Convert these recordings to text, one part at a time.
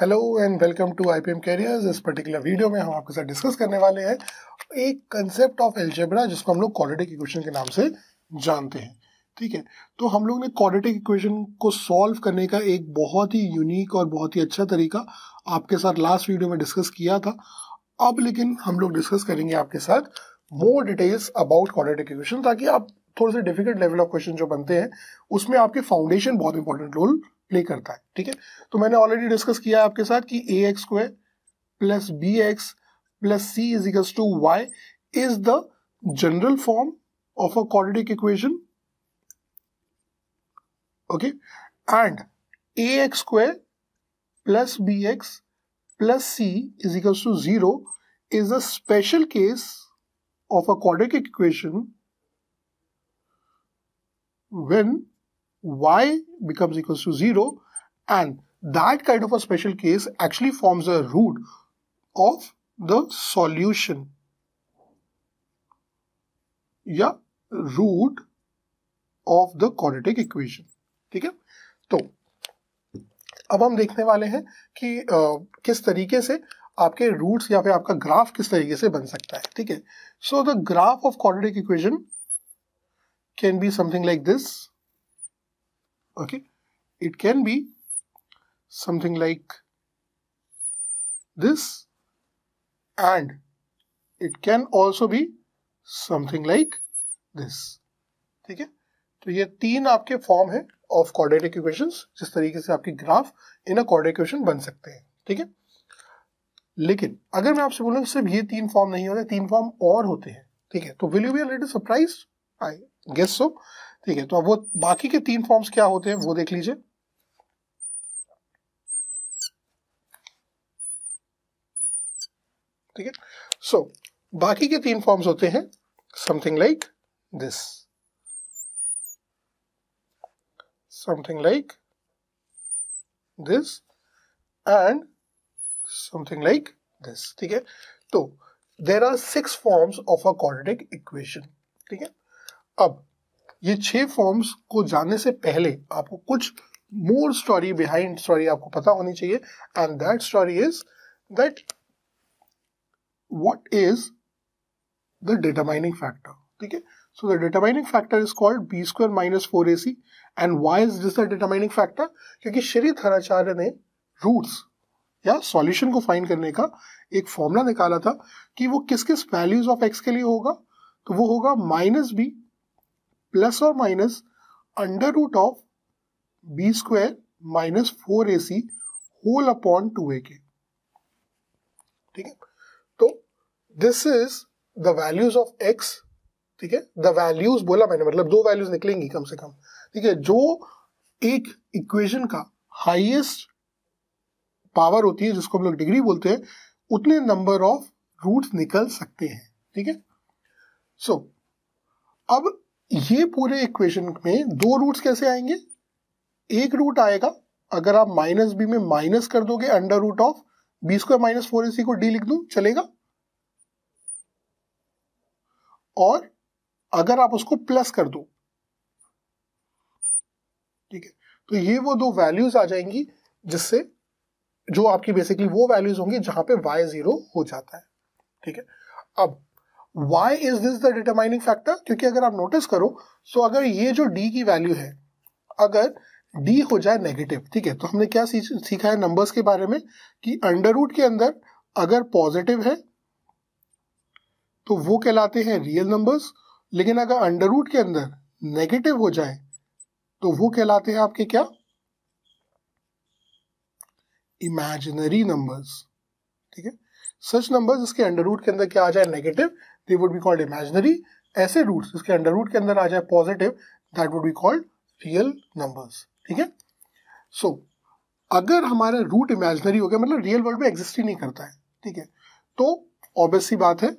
Hello and welcome to I P M careers इस particular video में हम आपके साथ डिस्कस करने वाले हैं एक कंसेप्ट ऑफ एल्जेब्रा जिसको हम लोग क्वालिटिक इक्वेशन के नाम से जानते हैं ठीक है तो हम लोग ने क्वालिटिक इक्वेशन को सॉल्व करने का एक बहुत ही यूनिक और बहुत ही अच्छा तरीका आपके साथ लास्ट वीडियो में डिस्कस किया था अब लेकिन हम लोग डिस्कस करेंगे आपके साथ more details about quadratic equation ताकि आप थोड़े से डिफिकल्ट लेवल ऑफ क्वेश्चन जो बनते हैं उसमें आपके फाउंडेशन बहुत इंपॉर्टेंट रोल प्ले करता है ठीक है तो मैंने ऑलरेडी डिस्कस किया है आपके साथ कि a x square plus B x plus c is equals to y is the general form of a quadratic equation okay and a x square b x plus c is equals to zero is a special case of a quadratic equation when y becomes equals to 0 and that kind of a special case actually forms a root of the solution. Yeah, root of the quadratic equation ठीक है तो अब हम देखने वाले हैं कि आ, किस तरीके से आपके रूट्स या फिर आपका ग्राफ किस तरीके से बन सकता है ठीक है so the graph of quadratic equation can be something like this okay it can be something like this and it can also be something like this ठीक है तो ये तीन आपके फॉर्म है ऑफ कॉर्डिनेट इक्वेशंस जिस तरीके से आपके graph in a coordinate equation बन सकते हैं ठीक है लेकिन अगर मैं आपसे बोलूँ सिर्फ ये तीन फॉर्म नहीं होते तीन फॉर्म और होते हैं ठीक है तो will you be little surprise I guess so ठीक है तो अब वो बाकी के तीन फॉर्म्स क्या होते हैं वो देख लीजिए ठीक है सो so, बाकी के तीन फॉर्म्स होते हैं something like this something like this and something like this ठीक है तो there are six forms of a quadratic equation ठीक है अब ये छह फॉर्म्स को जानने से पहले आपको कुछ मोर स्टोरी बिहाइंड स्टोरी आपको पता होनी चाहिए and that story is that what is the determining factor ठीक है determining factor is called b square minus four A c and y is this the determining factor क्योंकि श्री धराचार्य ने roots या solution को फाइंड करने का एक फॉर्मूला निकाला था कि वो किस किस वैल्यूज ऑफ एक्स के लिए होगा तो वो होगा माइनस बी प्लस और minus under root of b square minus four A c whole upon two a के ठीक है तो this is the values of x ठीक है द वैल्यूज बोला मैंने मतलब दो वैल्यूज निकलेंगी कम से कम ठीक है जो एक इक्वेशन का हाईएस्ट पावर होती है जिसको हम लोग डिग्री बोलते हैं उतने नंबर ऑफ रूट निकल सकते हैं ठीक है सो अब ये पूरे इक्वेशन में दो रूट्स कैसे आएंगे एक रूट आएगा अगर आप माइनस बी में माइनस कर दोगे under root of b square minus four a c को डी लिख दू चलेगा और अगर आप उसको प्लस कर दो ठीक है तो ये वो दो वैल्यूज आ जाएंगी जिससे जो आपकी बेसिकली वो वैल्यूज होंगी जहां पे वाई जीरो हो जाता है ठीक है अब why is this the determining factor क्योंकि अगर आप नोटिस करो सो so अगर ये जो डी की वैल्यू है अगर डी हो जाए नेगेटिव ठीक है तो हमने क्या सीखा है नंबर्स के बारे में कि अंडर रूट के अंदर अगर पॉजिटिव है तो वो कहलाते हैं रियल नंबर्स लेकिन अगर अंडर रूट के अंदर नेगेटिव हो जाए तो वो कहलाते हैं आपके क्या इमेजिनरी नंबर्स ठीक है सच नंबर्स इसके अंडर रूट के अंदर क्या आ जाए negative they would be called imaginary ऐसे रूट्स जिसके अंडर रूट के अंदर आ जाए positive that would be called real numbers ठीक है सो अगर हमारा रूट इमेजनरी हो गया मतलब रियल वर्ल्ड में एग्जिस्ट ही नहीं करता है ठीक है तो ऑब्वियस सी बात है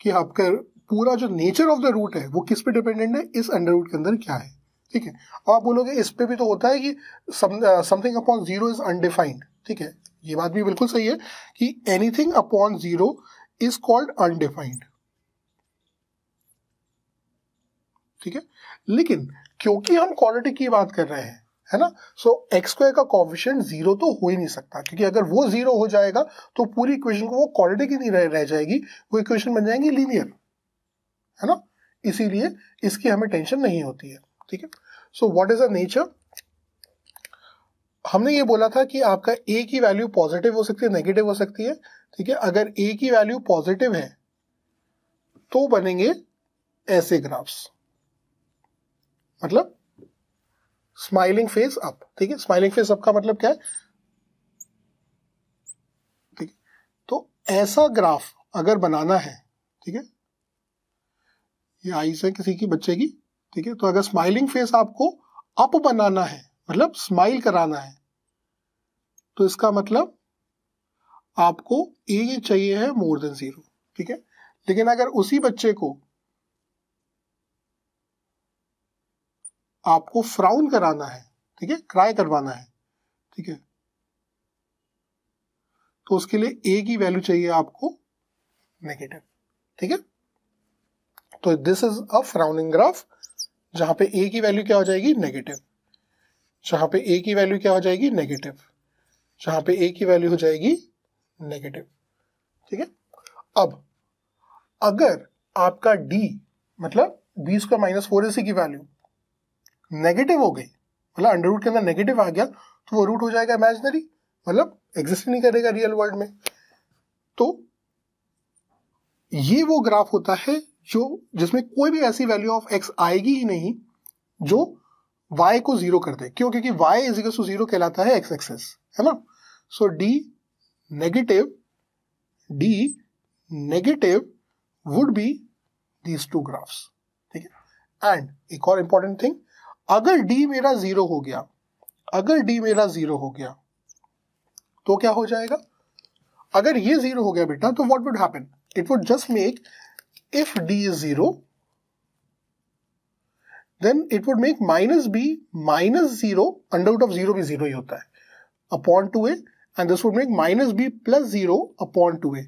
कि आपका पूरा जो नेचर ऑफ द रूट है वो किस पे डिपेंडेंट है इस अंडर रूट के अंदर क्या है ठीक है अब आप बोलोगे इस पे भी तो होता है कि something upon zero is undefined ठीक है ये बात भी बिल्कुल सही है कि anything upon zero is called undefined ठीक है लेकिन क्योंकि हम क्वालिटी की बात कर रहे हैं है ना सो एक्स स्क्वायर का कॉफिशियंट जीरो तो हो ही नहीं सकता क्योंकि अगर वो जीरो हो जाएगा तो पूरी इक्वेशन को वो क्वालिटी की नहीं रह, रह जाएगी वो इक्वेशन बन जाएंगी लीनियर है ना इसीलिए इसकी हमें टेंशन नहीं होती है ठीक है so what is a nature हमने ये बोला था कि आपका ए की वैल्यू पॉजिटिव हो सकती है नेगेटिव हो सकती है ठीक है अगर ए की वैल्यू पॉजिटिव है तो बनेंगे ऐसे ग्राफ्स मतलब स्माइलिंग फेस अप ठीक है स्माइलिंग फेस अप का मतलब क्या है ठीक है तो ऐसा ग्राफ अगर बनाना है ठीक है ये आई है किसी की बच्चे की ठीक है तो अगर स्माइलिंग फेस आपको अप बनाना है मतलब स्माइल कराना है तो इसका मतलब आपको ए चाहिए है मोर देन जीरो ठीक है लेकिन अगर उसी बच्चे को आपको फ्राउन कराना है ठीक है क्राई करवाना है ठीक है तो उसके लिए ए की वैल्यू चाहिए आपको नेगेटिव ठीक है तो this is a frowning graph जहां पे ए की वैल्यू क्या हो जाएगी नेगेटिव जहां पे ए की वैल्यू क्या हो जाएगी नेगेटिव जहां पे ए की वैल्यू हो जाएगी नेगेटिव ठीक है अब अगर आपका डी मतलब बी स्क्वायर माइनस फोर ए सी की वैल्यू नेगेटिव हो गई मतलब अंडर रूट के अंदर नेगेटिव आ गया तो वो रूट हो जाएगा इमेजनरी मतलब एग्जिस्ट नहीं करेगा रियल वर्ल्ड में तो ये वो ग्राफ होता है जो जिसमें कोई भी ऐसी वैल्यू ऑफ एक्स आएगी ही नहीं जो वाई को जीरो कर दे क्यों क्योंकि वाई इजिकल टू जीरो कहलाता है एक्स एक्सेस है ना so d negative d negative would be these two graphs ठीक है एंड एक और इंपॉर्टेंट थिंग अगर d मेरा जीरो हो गया अगर d मेरा जीरो हो गया तो क्या हो जाएगा अगर ये जीरो हो गया बेटा तो what would happen it would just make if d is zero then it would make minus b minus zero under root of zero भी जीरो ही होता है upon two a and this would make minus b plus 0 upon 2a.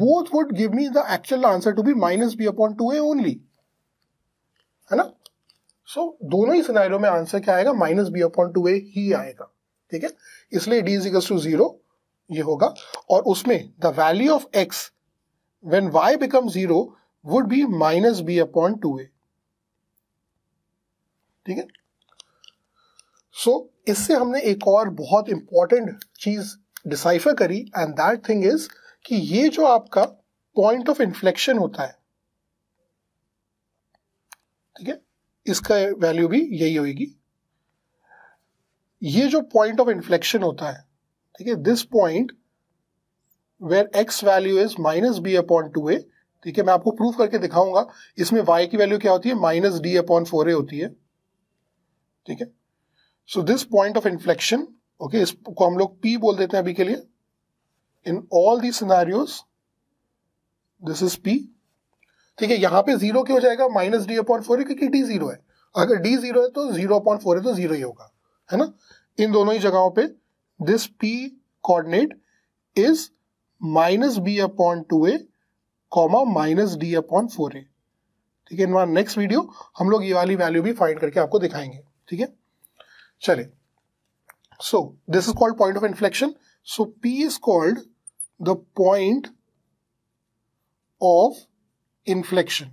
Both would give me the actual answer to be minus b upon 2a only. है ना सो so, दोनों ही scenario में answer क्या आएगा minus B upon two a ही hmm. आएगा ठीक है इसलिए डी इजिकल्स टू जीरो ये होगा और उसमें the value of x when y become zero would be minus B upon two a ठीक है सो इससे हमने एक और बहुत इंपॉर्टेंट चीज डिसाइफर करी एंड दैट थिंग इज कि ये जो आपका पॉइंट ऑफ इन्फ्लेक्शन होता है ठीक है इसका वैल्यू भी यही होगी ये जो पॉइंट ऑफ इन्फ्लेक्शन होता है ठीक है this point where x value is minus B upon two a ठीक है मैं आपको प्रूफ करके दिखाऊंगा इसमें वाई की वैल्यू क्या होती है minus D upon four a होती है ठीक है so this point of inflection okay इसको हम लोग पी बोल देते हैं अभी के लिए in all the scenarios this is P ठीक है यहाँ पे जीरो क्यों हो जाएगा माइनस डी अपॉइंट फोर क्योंकि डी जीरो है अगर डी जीरो है तो जीरो अपॉइंट फोर है तो जीरो ही होगा है ना इन दोनों ही जगहों पे this P coordinate is minus B upon two A comma minus D upon four A ठीक है नेक्स्ट वीडियो हम लोग ये वाली वैल्यू भी फाइंड करके आपको दिखाएंगे ठीक है चले so this is called point of inflection so P is called the point of inflection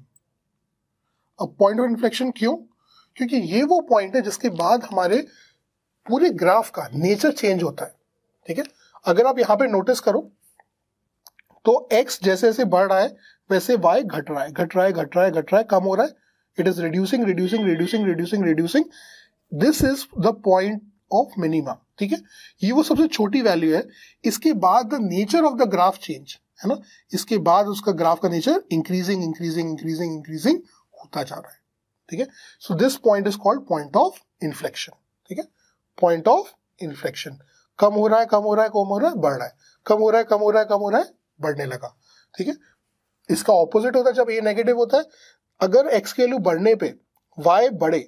अब पॉइंट ऑफ इन्फ्लेक्शन क्यों क्योंकि ये वो पॉइंट है जिसके बाद हमारे पूरे ग्राफ का नेचर चेंज होता है ठीक है अगर आप यहां पे नोटिस करो तो एक्स जैसे जैसे बढ़ रहा है वैसे वाई घट रहा है घट रहा है घट रहा है घट रहा है कम हो रहा है it is reducing reducing reducing reducing reducing this is the point of minimum ठीक है ये वो सबसे छोटी वैल्यू है इसके बाद the nature of the graph change है ना इसके बाद उसका ग्राफ का nature increasing increasing increasing increasing होता जा रहा है ठीक है so this point is called point of inflection ठीक है पॉइंट ऑफ इन्फ्लेक्शन कम हो रहा है कम हो रहा है कम हो रहा है बढ़ रहा है कम हो रहा है कम हो रहा है कम हो रहा है बढ़ने लगा ठीक है इसका ऑपोजिट होता है जब ए नेगेटिव होता है अगर एक्स के वैल्यू बढ़ने पे वाई बढ़े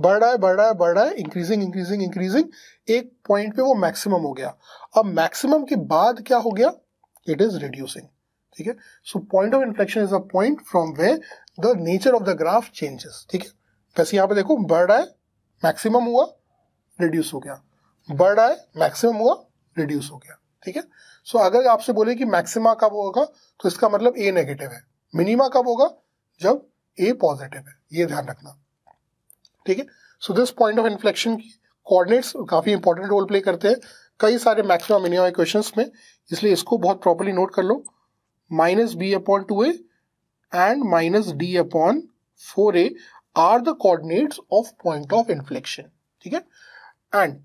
बढ़ रहा है बढ़ रहा है बढ़ रहा है इंक्रीजिंग इंक्रीजिंग इंक्रीजिंग एक पॉइंट पे वो मैक्सिमम हो गया अब मैक्सिमम के बाद क्या हो गया it is reducing okay so point of inflection is a point from where the nature of the graph changes changes ठीक वैसे यहाँ पे देखो बढ़ रहा है मैक्सिमम हुआ रिड्यूस हो गया बढ़ रहा है मैक्सिमम हुआ रिड्यूस हो गया ठीक है सो so, अगर आपसे बोले कि मैक्सिमा कब होगा तो इसका मतलब ए नेगेटिव है मिनिमा कब होगा जब ए पॉजिटिव है ये ध्यान रखना ठीक है so this point of inflection की कोऑर्डिनेट्स काफ़ी इंपॉर्टेंट रोल प्ले करते हैं कई सारे मैक्सिमम मिनिमम इक्वेशन में इसलिए इसको बहुत प्रॉपरली नोट कर लो minus B upon two A and minus D upon four A are the coordinates of point of inflection ठीक है एंड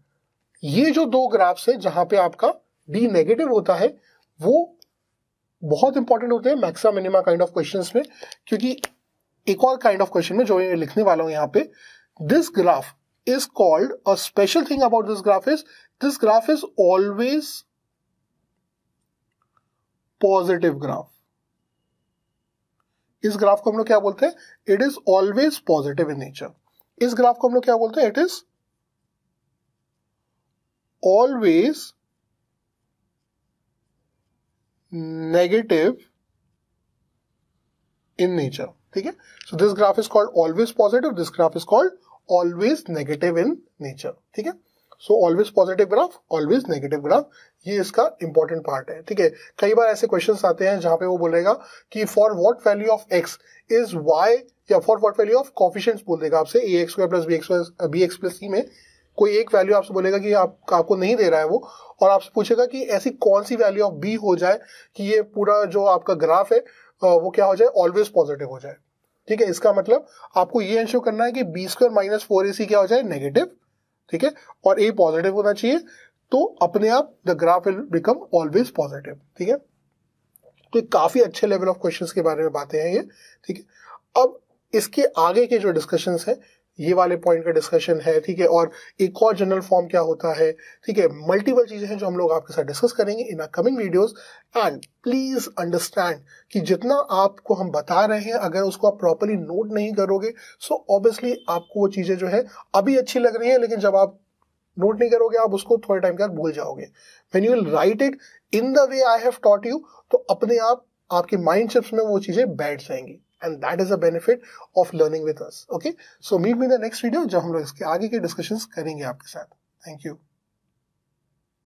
ये जो दो ग्राफ्स है जहां पे आपका डी नेगेटिव होता है वो बहुत इंपॉर्टेंट होते हैं maximum minima kind of questions में क्योंकि एक और काइंड ऑफ क्वेश्चन में जो लिखने वाला हूं यहाँ पे this graph is called a special thing about this graph is this graph is always positive graph इस ग्राफ को हम लोग क्या बोलते हैं it is always positive in nature इस ग्राफ को हम लोग क्या बोलते हैं it is always negative in nature ठीक है so this graph is called always positive this graph is called always negative in nature ठीक है so always positive graph always negative graph ये इसका इंपॉर्टेंट पार्ट है ठीक है कई बार ऐसे क्वेश्चन आते हैं जहां पे वो बोलेगा कि for what value of X is Y या for what value of coefficient बोल देगा आपसे A x square plus B X B x plus C में कोई एक वैल्यू आपसे बोलेगा कि आप आपको नहीं दे रहा है वो और आपसे पूछेगा कि ऐसी कौन सी वैल्यू ऑफ बी हो जाए कि ये पूरा जो आपका ग्राफ है वो क्या हो जाए ऑलवेज पॉजिटिव हो जाए ठीक है इसका मतलब आपको ये इंश्योर करना है कि बी स्क्वायर माइनस फोर ए सी क्या हो जाए नेगेटिव ठीक है और ए पॉजिटिव होना चाहिए तो अपने आप the graph will become always positive ठीक है तो काफी अच्छे लेवल ऑफ क्वेश्चंस के बारे में बातें हैं ये ठीक है अब इसके आगे के जो डिस्कशंस हैं ये वाले पॉइंट का डिस्कशन है ठीक है और एक और जनरल फॉर्म क्या होता है ठीक है मल्टीपल चीज़ें हैं जो हम लोग आपके साथ डिस्कस करेंगे in coming videos and please understand कि जितना आपको हम बता रहे हैं अगर उसको आप प्रॉपरली नोट नहीं करोगे सो ऑब्वियसली आपको वो चीज़ें जो है अभी अच्छी लग रही है लेकिन जब आप नोट नहीं करोगे आप उसको थोड़े टाइम के बाद भूल जाओगे when you will write it in the way I have taught you तो अपने आप आपके माइंड में वो चीज़ें बैठ जाएंगी and that is a benefit of learning with us okay so meet me the next video जब हम लोग इसके आगे के डिस्कशंस करेंगे आपके साथ थैंक यू